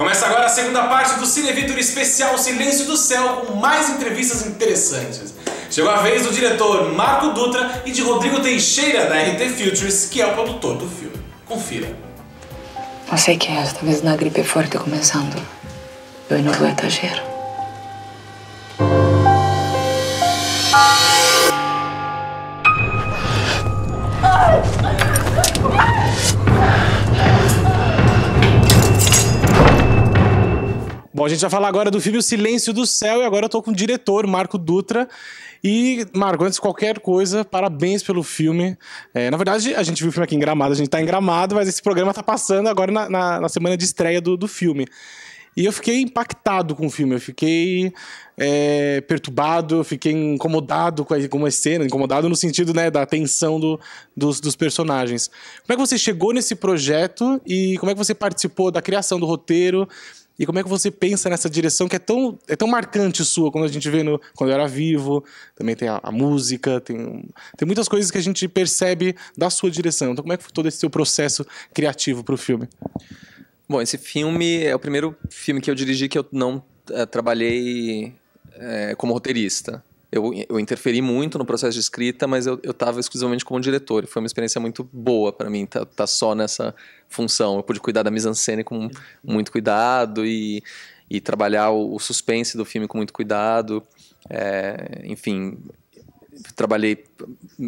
Começa agora a segunda parte do Cine Victor especial Silêncio do Céu, com mais entrevistas interessantes. Chegou a vez do diretor Marco Dutra e de Rodrigo Teixeira, da RT Futures, que é o produtor do filme. Confira. Não sei que é, Talvez na gripe forte começando. Eu não vou exagero. Ai! Bom, a gente vai falar agora do filme O Silêncio do Céu e agora eu tô com o diretor, Marco Dutra. E, Marco, antes de qualquer coisa, parabéns pelo filme. É, na verdade, a gente viu o filme aqui em Gramado, a gente tá em Gramado, mas esse programa tá passando agora na, na, na semana de estreia do, do filme. E eu fiquei impactado com o filme, eu fiquei é, perturbado, eu fiquei incomodado com a, cenas, cena, incomodado no sentido né, da tensão do, dos, dos, personagens. Como é que você chegou nesse projeto e como é que você participou da criação do roteiro e como é que você pensa nessa direção que é tão, é tão marcante sua, quando a gente vê no, quando eu era vivo, também tem a, a música, tem, tem muitas coisas que a gente percebe da sua direção. Então como é que foi todo esse seu processo criativo para o filme? Bom, esse filme é o primeiro filme que eu dirigi que eu não é, trabalhei é, como roteirista eu, eu interferi muito no processo de escrita, mas eu estava exclusivamente como diretor. E foi uma experiência muito boa para mim estar tá, tá só nessa função. Eu pude cuidar da mise-en-scène com muito cuidado e, e trabalhar o, o suspense do filme com muito cuidado. É, enfim, trabalhei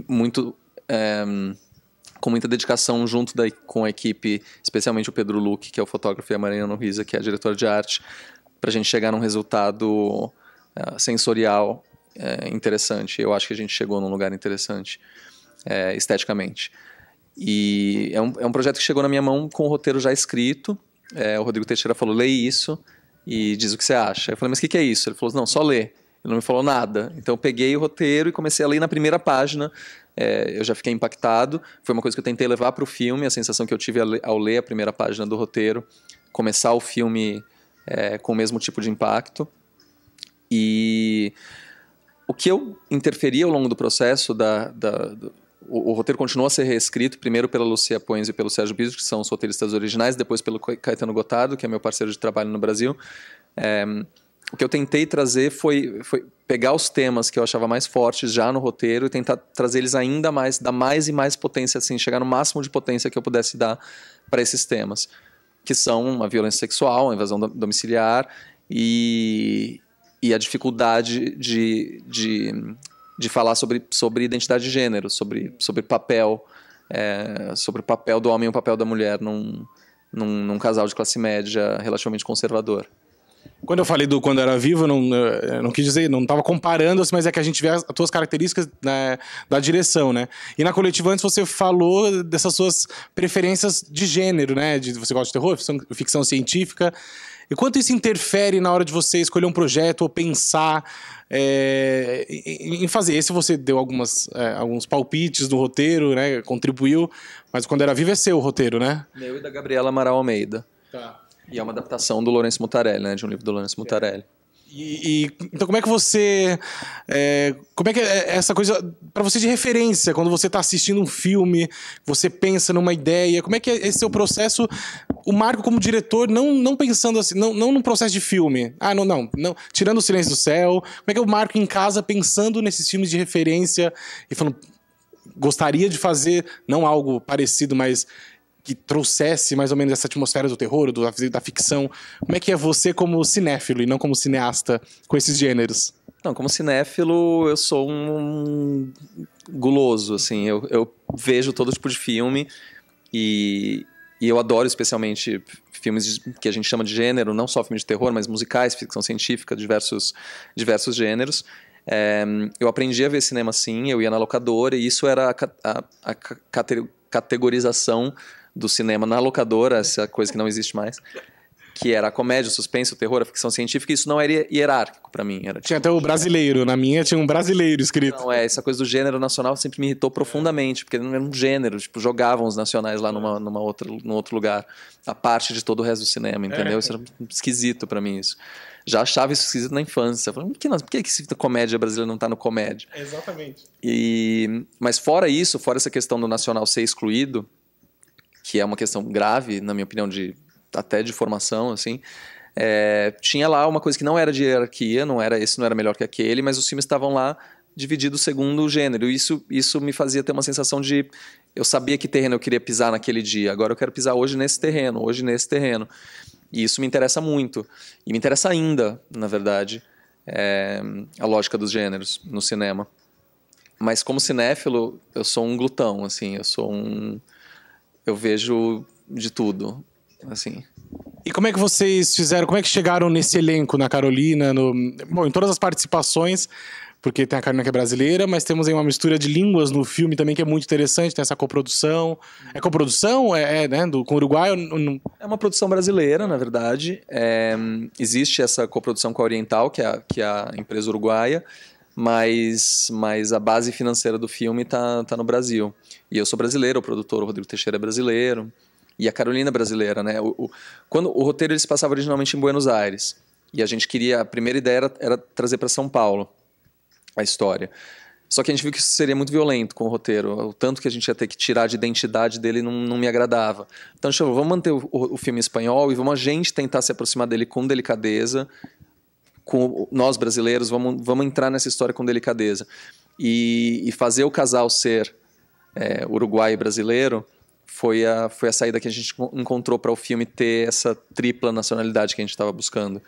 muito... É, com muita dedicação junto da, com a equipe, especialmente o Pedro Luque, que é o fotógrafo, e a Marina Norrisa, que é a diretora de arte, para a gente chegar num resultado uh, sensorial é, interessante. Eu acho que a gente chegou num lugar interessante é, esteticamente. E é um, é um projeto que chegou na minha mão com o roteiro já escrito. É, o Rodrigo Teixeira falou: lê isso e diz o que você acha. Eu falei: mas o que, que é isso? Ele falou: não, só lê. Ele não me falou nada. Então eu peguei o roteiro e comecei a ler na primeira página. É, eu já fiquei impactado. Foi uma coisa que eu tentei levar para o filme. A sensação que eu tive ao ler a primeira página do roteiro, começar o filme é, com o mesmo tipo de impacto. E o que eu interferi ao longo do processo da, da do, o, o, roteiro continuou a ser reescrito, primeiro pela Lucia Pões e pelo Sérgio Biso, que são os roteiristas originais, depois pelo Caetano Gotardo, que é meu parceiro de trabalho no Brasil. É, o que eu tentei trazer foi, foi, pegar os temas que eu achava mais fortes já no roteiro e tentar trazer eles ainda mais, dar mais e mais potência, assim, chegar no máximo de potência que eu pudesse dar para esses temas, que são a violência sexual, a invasão domiciliar e, e a dificuldade de, de, de falar sobre, sobre identidade de gênero, sobre, sobre papel, é, sobre o papel do homem e o papel da mulher num, num, num casal de classe média relativamente conservador. Quando eu falei do quando era vivo, não, não quis dizer, não estava comparando, assim, mas é que a gente vê as, as tuas características né, da direção, né? E na coletiva antes você falou dessas suas preferências de gênero, né? De, você gosta de terror, ficção, ficção científica. E quanto isso interfere na hora de você escolher um projeto ou pensar é, em fazer? Esse você deu algumas, é, alguns palpites no roteiro, né? Contribuiu, mas quando era vivo é seu o roteiro, né? Meu e da Gabriela Amaral Almeida. Tá. E é uma adaptação do Lourenço Mutarelli, né? De um livro do Lourenço Mutarelli. E, e, então como é que você é, como é que é essa coisa para você de referência quando você está assistindo um filme você pensa numa ideia como é que é esse seu processo o Marco como diretor não não pensando assim não não num processo de filme ah não não não tirando o Silêncio do Céu como é que é o Marco em casa pensando nesses filmes de referência e falando gostaria de fazer não algo parecido mas que trouxesse mais ou menos essa atmosfera do terror, do, da ficção. Como é que é você como cinéfilo e não como cineasta com esses gêneros? Não, como cinéfilo, eu sou um guloso, assim. Eu, eu vejo todo tipo de filme e, e eu adoro especialmente filmes que a gente chama de gênero, não só filmes de terror, mas musicais, ficção científica, diversos, diversos gêneros. É, eu aprendi a ver cinema assim, eu ia na locadora e isso era a, a, a categorização do cinema na locadora, essa coisa que não existe mais. Que era a comédia, o suspense, o terror, a ficção científica, isso não era hierárquico para mim. Era, tipo, tinha até o brasileiro, na minha tinha um brasileiro escrito. Não, é, essa coisa do gênero nacional sempre me irritou profundamente, porque não era um gênero, tipo, jogavam os nacionais lá numa, numa outra, num outro lugar, a parte de todo o resto do cinema, entendeu? É. Isso era esquisito para mim, isso já achava isso esquisito na infância. Falei, por que, não, por que, que tipo comédia brasileira não está no comédia? Exatamente. E, mas fora isso, fora essa questão do nacional ser excluído, que é uma questão grave, na minha opinião, de até de formação, assim. É, tinha lá uma coisa que não era de hierarquia, não era esse não era melhor que aquele, mas os filmes estavam lá divididos segundo o gênero. Isso isso me fazia ter uma sensação de eu sabia que terreno eu queria pisar naquele dia, agora eu quero pisar hoje nesse terreno, hoje nesse terreno. E isso me interessa muito. E me interessa ainda, na verdade, é, a lógica dos gêneros no cinema. Mas como cinéfilo, eu sou um glutão, assim, eu sou um eu vejo de tudo, assim. E como é que vocês fizeram? Como é que chegaram nesse elenco na Carolina? No, bom, em todas as participações, porque tem a Carolina que é brasileira, mas temos aí uma mistura de línguas no filme também que é muito interessante. Tem essa coprodução. É coprodução? É, é né? Do, com o Uruguai? Não... É uma produção brasileira, na verdade. É, existe essa coprodução com a Oriental, que é que é a empresa uruguaia mas, mas a base financeira do filme tá, tá no Brasil. E eu sou brasileiro, o produtor o Rodrigo Teixeira é brasileiro, e a Carolina é brasileira, né? O, o, quando o roteiro ele se passava originalmente em Buenos Aires, e a gente queria, a primeira ideia era, era trazer para São Paulo a história. Só que a gente viu que isso seria muito violento com o roteiro. O tanto que a gente ia ter que tirar de identidade dele não, não me agradava. Então, deixa eu, vamos manter o, o, filme espanhol e vamos a gente tentar se aproximar dele com delicadeza com nós brasileiros vamos, vamos entrar nessa história com delicadeza e, e fazer o casal ser é, uruguaio e brasileiro foi a foi a saída que a gente encontrou para o filme ter essa tripla nacionalidade que a gente estava buscando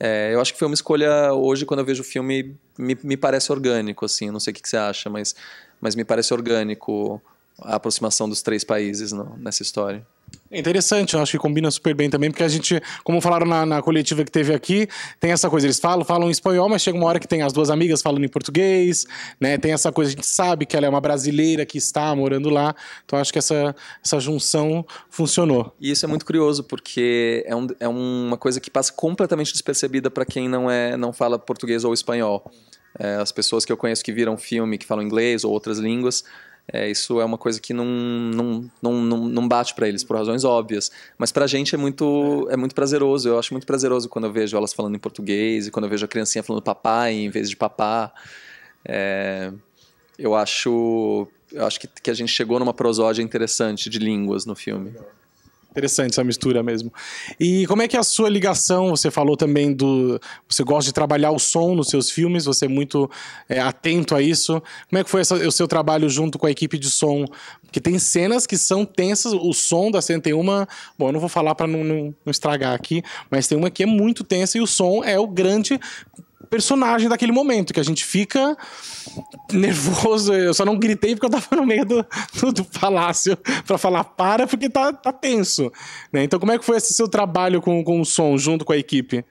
é, eu acho que foi uma escolha hoje quando eu vejo o filme me, me parece orgânico assim não sei o que, que, você acha mas mas me parece orgânico a aproximação dos três países nessa história é interessante, eu acho que combina super bem também, porque a gente, como falaram na, na, coletiva que teve aqui, tem essa coisa, eles falam, falam em espanhol, mas chega uma hora que tem as duas amigas falando em português, né? Tem essa coisa, a gente sabe que ela é uma brasileira que está morando lá, então acho que essa, essa junção funcionou. E isso é muito curioso, porque é, um, é uma coisa que passa completamente despercebida para quem não, é, não fala português ou espanhol. É, as pessoas que eu conheço que viram filme, que falam inglês ou outras línguas, é, isso é uma coisa que não, não, não, não bate para eles, por razões óbvias. Mas para a gente é muito, é muito prazeroso. Eu acho muito prazeroso quando eu vejo elas falando em português e quando eu vejo a criancinha falando papai em vez de papá. É, eu acho, eu acho que, que a gente chegou numa prosódia interessante de línguas no filme. Interessante essa mistura mesmo. E como é que é a sua ligação? Você falou também do. Você gosta de trabalhar o som nos seus filmes, você é muito é, atento a isso. Como é que foi essa, o seu trabalho junto com a equipe de som? Porque tem cenas que são tensas, o som da cena tem uma. Bom, eu não vou falar para não, não, não estragar aqui, mas tem uma que é muito tensa e o som é o grande personagem daquele momento, que a gente fica nervoso. Eu só não gritei porque eu tava no meio do, do, do palácio para falar para, porque tá, tá tenso. Né? Então, como é que foi esse seu trabalho com, com o som, junto com a equipe?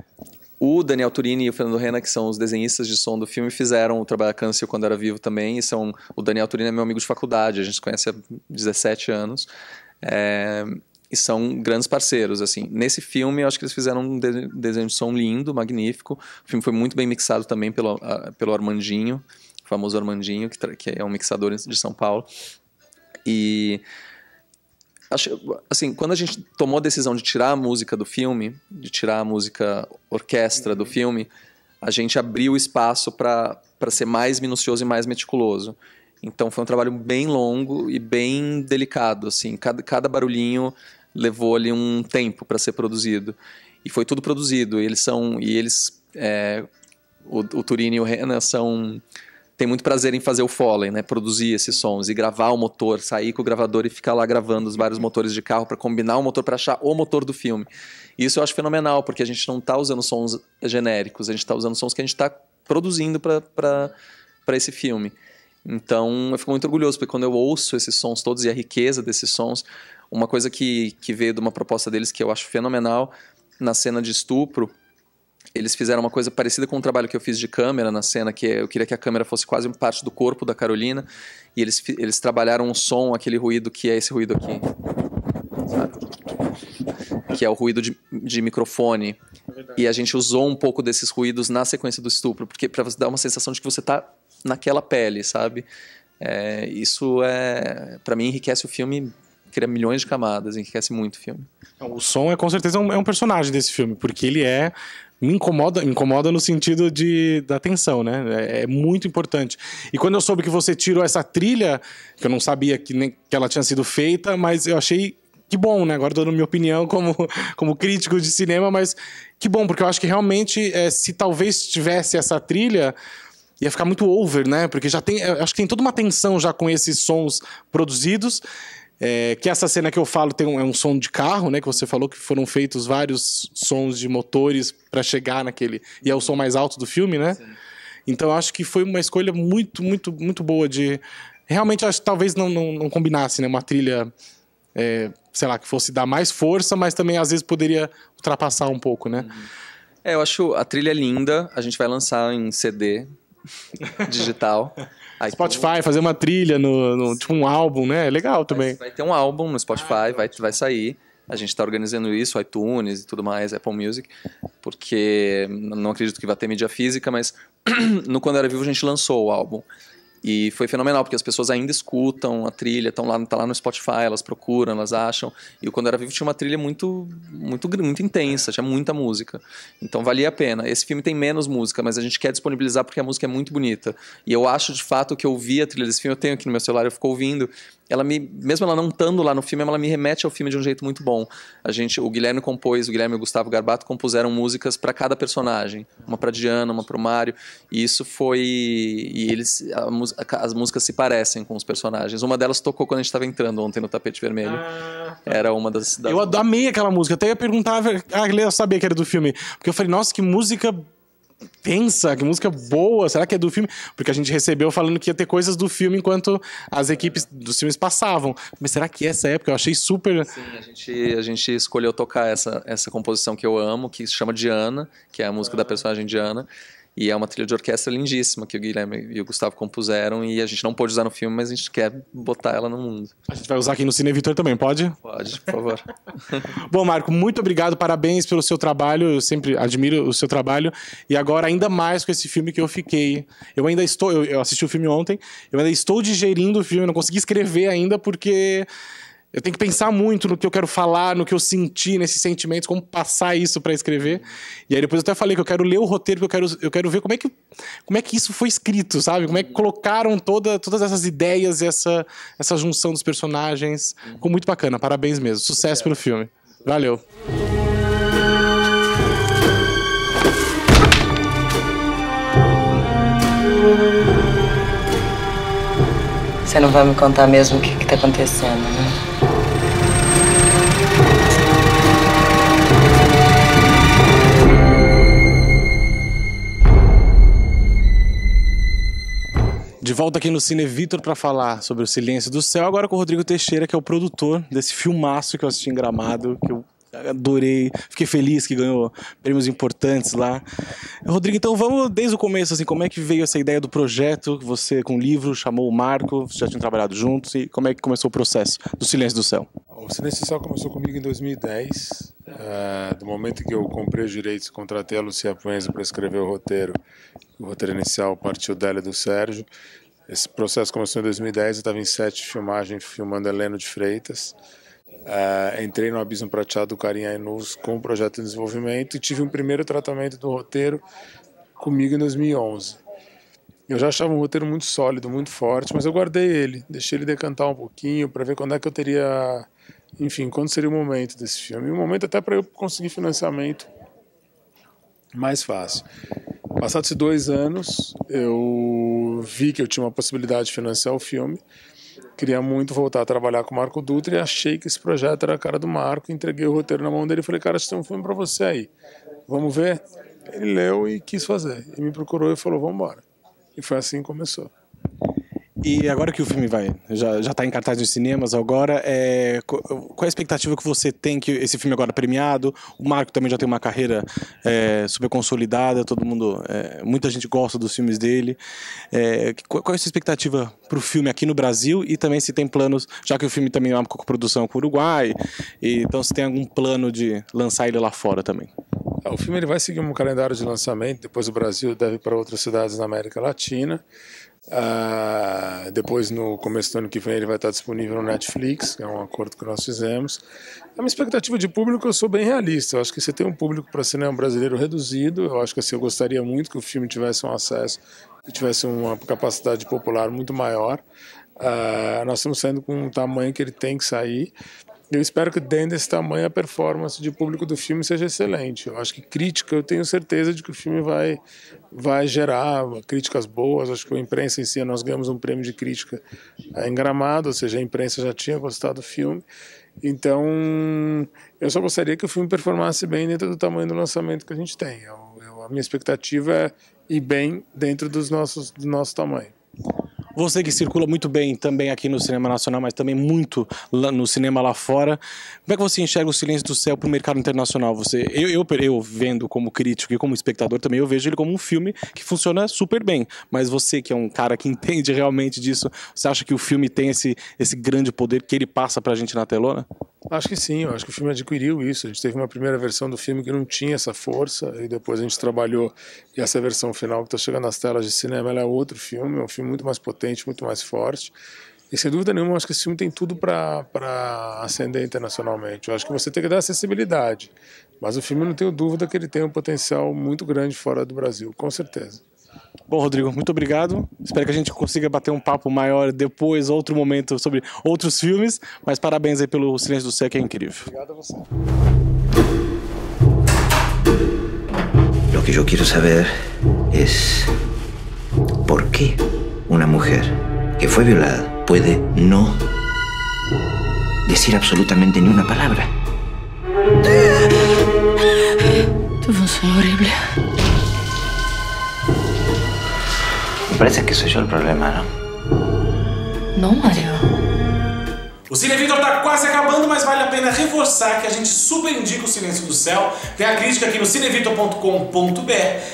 O Daniel Turini e o Fernando Rena, que são os desenhistas de som do filme, fizeram o trabalho Câncer quando era vivo também. E são, o Daniel Turini é meu amigo de faculdade, a gente se conhece há 17 anos. É, e são grandes parceiros, assim. Nesse filme, eu acho que eles fizeram um de desenho de som lindo, magnífico. O filme foi muito bem mixado também pelo, uh, pelo Armandinho, o famoso Armandinho, que, que, é um mixador de São Paulo. E... Acho, assim, quando a gente tomou a decisão de tirar a música do filme, de tirar a música orquestra do uhum. filme, a gente abriu espaço para ser mais minucioso e mais meticuloso. Então foi um trabalho bem longo e bem delicado, assim, cada, cada barulhinho levou ali um tempo para ser produzido. E foi tudo produzido. E eles são. E eles. É, o, o Turini e o Renan são. Tem muito prazer em fazer o Foley, né? Produzir esses sons e gravar o motor, sair com o gravador e ficar lá gravando os vários motores de carro para combinar o motor para achar o motor do filme. E isso eu acho fenomenal, porque a gente não está usando sons genéricos, a gente está usando sons que a gente está produzindo para esse filme. Então eu fico muito orgulhoso, porque quando eu ouço esses sons todos e a riqueza desses sons, uma coisa que, que veio de uma proposta deles que eu acho fenomenal, na cena de estupro, eles fizeram uma coisa parecida com o trabalho que eu fiz de câmera na cena, que é, eu queria que a câmera fosse quase parte do corpo da Carolina, e eles, eles trabalharam um som, aquele ruído que é esse ruído aqui. Que é o ruído de, de microfone. e a gente usou um pouco desses ruídos na sequência do estupro, porque para você dar uma sensação de que você tá naquela pele, sabe? É, isso é, para mim enriquece o filme cria milhões de camadas, enriquece muito o filme. O som é com certeza é um, é um personagem desse filme, porque ele é me incomoda, incomoda no sentido de, da tensão, né? É, é, muito importante. E quando eu soube que você tirou essa trilha, que eu não sabia que, nem, que ela tinha sido feita, mas eu achei que bom, né? Agora dando minha opinião como, como crítico de cinema, mas que bom, porque eu acho que realmente, é, se talvez tivesse essa trilha, ia ficar muito over, né? Porque já tem, acho que tem toda uma tensão já com esses sons produzidos é, que essa cena que eu falo tem um, é um som de carro, né? Que você falou que foram feitos vários sons de motores para chegar naquele. E é o som mais alto do filme, né? Sim. Então acho que foi uma escolha muito, muito, muito boa de. Realmente acho que talvez não, não, não combinasse, né? Uma trilha, é, sei lá, que fosse dar mais força, mas também às vezes poderia ultrapassar um pouco, né? Uhum. É, eu acho a trilha linda. A gente vai lançar em CD digital. Spotify, fazer uma trilha, no, no tipo um álbum, né? É legal também. Vai, ter um álbum no Spotify, ah, é vai, vai sair. A gente está organizando isso, iTunes e tudo mais, Apple Music, porque não acredito que vá ter mídia física, mas no Quando Era Vivo a gente lançou o álbum. E foi fenomenal, porque as pessoas ainda escutam a trilha, estão lá, tá lá no Spotify, elas procuram, elas acham. E quando eu era vivo tinha uma trilha muito, muito, muito intensa, tinha muita música. Então valia a pena. Esse filme tem menos música, mas a gente quer disponibilizar porque a música é muito bonita. E eu acho de fato que eu vi a trilha desse filme, eu tenho aqui no meu celular, eu fico ouvindo. Ela me, mesmo ela não estando lá no filme, ela me remete ao filme de um jeito muito bom. A gente, o Guilherme compôs, o Guilherme e o Gustavo Garbato compuseram músicas para cada personagem, uma para Diana, uma para o Mário. E isso foi, e eles, a música as músicas se parecem com os personagens. Uma delas tocou quando a gente estava entrando ontem no tapete vermelho. Ah, tá. Era uma das, das, Eu amei aquela música. Até ia perguntar, a Leia sabia que era do filme. Porque eu falei, nossa, que música tensa, que música boa, será que é do filme? Porque a gente recebeu falando que ia ter coisas do filme enquanto as equipes dos filmes passavam. Mas será que é essa época? Eu achei super. Sim, a gente, a gente escolheu tocar essa, essa composição que eu amo, que se chama Diana, que é a música ah. da personagem Diana. E é uma trilha de orquestra lindíssima que o Guilherme e o Gustavo compuseram e a gente não pôde usar no filme, mas a gente quer botar ela no mundo. A gente vai usar aqui no Cine Vitor também, pode? Pode, por favor. Bom, Marco, muito obrigado, parabéns pelo seu trabalho, eu sempre admiro o seu trabalho. E agora, ainda mais com esse filme que eu fiquei. Eu ainda estou, eu, eu assisti o filme ontem, eu ainda estou digerindo o filme, não consegui escrever ainda porque eu tenho que pensar muito no que eu quero falar, no que eu senti, nesses sentimentos, como passar isso para escrever. E aí depois eu até falei que eu quero ler o roteiro, que eu quero, eu quero ver como é, que, como é que isso foi escrito, sabe? Como é que colocaram toda, todas essas ideias e essa, essa junção dos personagens. Ficou muito bacana, parabéns mesmo. Sucesso pelo filme. Valeu. Você não vai me contar mesmo o que, está acontecendo, né? De volta aqui no Cine Vitor para falar sobre O Silêncio do Céu, agora com o Rodrigo Teixeira, que é o produtor desse filmaço que eu assisti em Gramado, que eu adorei, fiquei feliz que ganhou prêmios importantes lá. Rodrigo, então vamos desde o começo, assim, como é que veio essa ideia do projeto? Você com o livro chamou o Marco, vocês já tinham trabalhado juntos e como é que começou o processo do Silêncio do Céu? O Silêncio do Céu começou comigo em 2010, uh, eh, do momento que eu comprei os direitos, contratei a Lucia Puenza para escrever o roteiro. O roteiro inicial partiu dela e do Sérgio. Esse processo começou em 2010, eu estava em sete filmagens filmando Heleno de Freitas. Ah, entrei no Abismo Prateado do Carinha Inus com o projeto em de desenvolvimento e tive um primeiro tratamento do roteiro comigo em 2011. Eu já achava um roteiro muito sólido, muito forte, mas eu guardei ele, deixei ele decantar um pouquinho para ver quando é que eu teria, enfim, quando seria o momento desse filme. Um o momento até para eu conseguir financiamento mais fácil. Passados dois anos, eu vi que eu tinha uma possibilidade de financiar o filme Queria muito voltar a trabalhar com o Marco Dutra e achei que esse projeto era a cara do Marco. Entreguei o roteiro na mão dele e falei, cara, tem um filme para você aí. Vamos ver? Ele leu e quis fazer. E me procurou e falou, vamos embora. E foi assim que começou. E agora que o filme vai, já, já tá em cartaz nos cinemas agora, é, qual é a expectativa que você tem que esse filme agora é premiado? O Marco também já tem uma carreira é, super consolidada, todo mundo, é, muita gente gosta dos filmes dele. É, qual, é a sua expectativa o filme aqui no Brasil e também se tem planos, já que o filme também é uma coprodução com o Uruguai, e, então se tem algum plano de lançar ele lá fora também? É, o filme ele vai seguir um calendário de lançamento, depois o Brasil deve para outras cidades na América Latina. Uh, depois, no começo do ano que vem, ele vai estar disponível no Netflix, é um acordo que nós fizemos. É A minha expectativa de público, eu sou bem realista. Eu acho que você tem um público para cinema brasileiro reduzido. Eu acho que assim, eu gostaria muito que o filme tivesse um acesso e tivesse uma capacidade popular muito maior. Uh, nós estamos saindo com o tamanho que ele tem que sair. Eu espero que dentro desse tamanho a performance de público do filme seja excelente. Eu acho que crítica, eu tenho certeza de que o filme vai, vai gerar críticas boas. Acho que a imprensa em si, nós ganhamos um prêmio de crítica eh, em Gramado, ou seja, a imprensa já tinha gostado do filme. Então, eu só gostaria que o filme performasse bem dentro do tamanho do lançamento que a gente tem. Eu, eu, a minha expectativa é ir bem dentro dos nossos, do nosso tamanho. Você que circula muito bem também aqui no cinema nacional, mas também muito no cinema lá fora, como é que você enxerga o Silêncio do Céu para o mercado internacional? Você, eu, eu, eu, vendo como crítico e como espectador também, eu vejo ele como um filme que funciona super bem. Mas você que é um cara que entende realmente disso, você acha que o filme tem esse, esse grande poder que ele passa para a gente na telona? Acho que sim, acho que o filme adquiriu isso. A gente teve uma primeira versão do filme que não tinha essa força, e depois a gente trabalhou. E essa versão final que está chegando nas telas de cinema é outro filme, é um filme muito mais potente, muito mais forte. E sem dúvida nenhuma, acho que esse filme tem tudo para ascender internacionalmente. Eu acho que você tem que dar acessibilidade. Mas o filme, não tenho dúvida que ele tem um potencial muito grande fora do Brasil, com certeza. Bom, Rodrigo, muito obrigado. Espero que a gente consiga bater um papo maior depois, outro momento, sobre outros filmes. Mas parabéns aí pelo Silêncio do Céu, que é incrível. Obrigado a você. O que eu quero saber é por que uma mulher que foi violada pode não dizer absolutamente nenhuma palavra. Tudo foi horrível. Parece que sou é o problema, não? Não, Mario. O Cine Victor tá quase acabando, mas vale a pena reforçar que a gente super indica o Silêncio do Céu. Tem a crítica aqui no cinevitor.com.br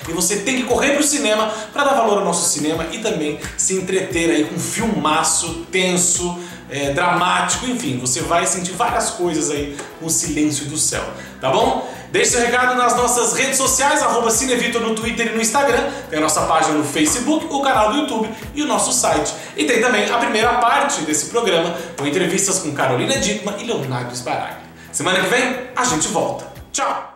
e você tem que correr pro cinema para dar valor ao nosso cinema e também se entreter aí com um filmaço tenso, é, dramático, enfim, você vai sentir várias coisas aí com o Silêncio do Céu, tá bom? Deixe seu recado nas nossas redes sociais, arroba Cinevitor no Twitter e no Instagram, tem a nossa página no Facebook, o canal do YouTube e o nosso site. E tem também a primeira parte desse programa, com entrevistas com Carolina Dickman e Leonardo Sbaraglia. Semana que vem, a gente volta. Tchau!